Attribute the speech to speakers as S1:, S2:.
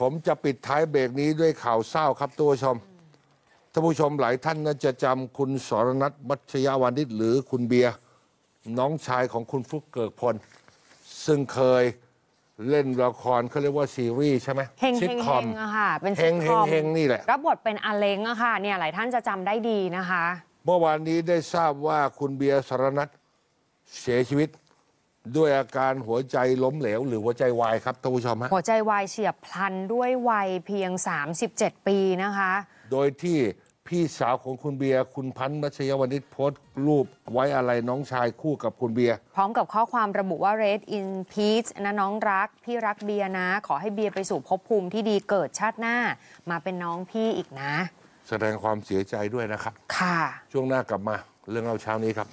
S1: ผมจะปิดท้ายเบรกนี้ด้วยข่าวเศร้าครับตัวชมท่านผู้ชมหลายท่านน่าจะจำคุณสรนัทวัชยาวานิชหรือคุณเบียร์น้องชายของคุณฟุกเกิกพลซึ่งเคยเล่นละครเขาเรียกว่า ซีรีส์ใช่ไหมเฮงเฮงคเฮอมงอะค่ะเป็นเฮงคอมเฮงเฮงนี่แหละ ร
S2: ับบทเป็นอาเล้งอะค่ะเนี่ยหลายท่านจะจำได้ดีนะคะ
S1: เมื่อวานนี้ได้ทราบว่าคุณเบียร์สรนัทเสียชีวิตด้วยอาการหัวใจล้มเหลว หรือหัวใจวายครับท่านผู้ชมฮะ
S2: หัวใจวายเฉียบพลันด้วยวัยเพียง 37 ปีนะคะ
S1: โดยที่พี่สาวของคุณเบียร์คุณพันธ์รัชยวนิชโพสต์รูปไว้อะไรน้องชายคู่กับคุณเบียร์
S2: พร้อมกับข้อความระบุว่า Red in Peace นะน้องรัก พี่รักเบียร์นะ ขอให้เบียร์ไปสู่ภพภูมิที่ดีเกิดชาติหน้า มาเป็นน้องพี่อีกนะ
S1: แสดงความเสียใจด้วยนะครับ ค่ะช่วงหน้ากลับมา เรื่องเราเช้านี้ครับ